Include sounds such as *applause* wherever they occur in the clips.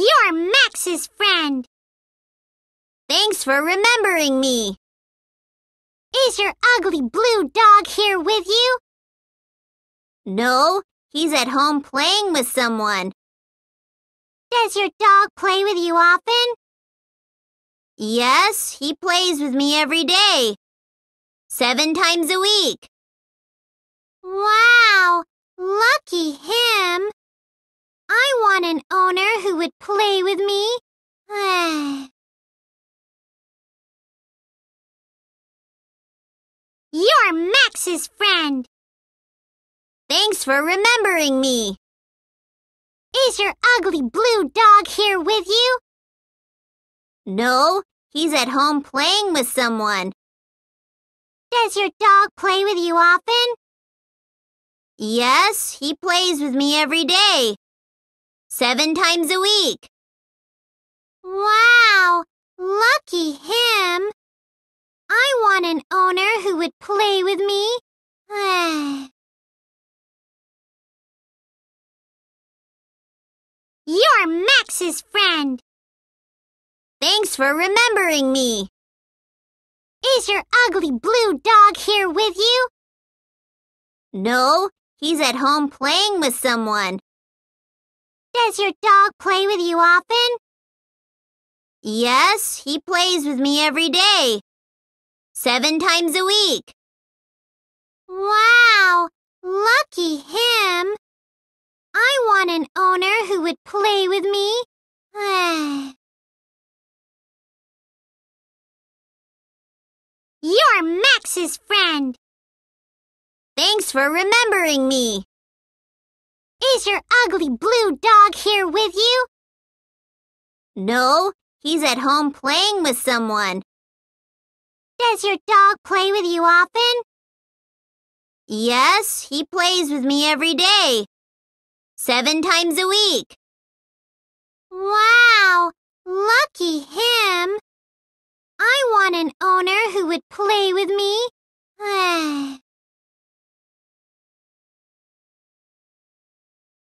You're Max's friend. Thanks for remembering me. Is your ugly blue dog here with you? No, he's at home playing with someone. Does your dog play with you often? Yes, he plays with me every day. Seven times a week. Wow, lucky him would play with me? *sighs* You're Max's friend. Thanks for remembering me. Is your ugly blue dog here with you? No, he's at home playing with someone. Does your dog play with you often? Yes, he plays with me every day seven times a week. Wow, lucky him. I want an owner who would play with me. *sighs* You're Max's friend. Thanks for remembering me. Is your ugly blue dog here with you? No, he's at home playing with someone. Does your dog play with you often? Yes, he plays with me every day. Seven times a week. Wow, lucky him. I want an owner who would play with me. *sighs* You're Max's friend. Thanks for remembering me. Is your ugly blue dog here with you? No, he's at home playing with someone. Does your dog play with you often? Yes, he plays with me every day. Seven times a week. Wow, lucky him. I want an owner who would play with me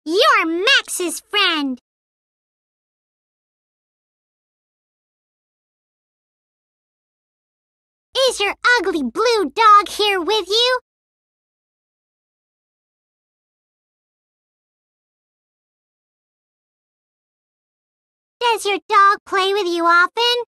You're Max's friend. Is your ugly blue dog here with you? Does your dog play with you often?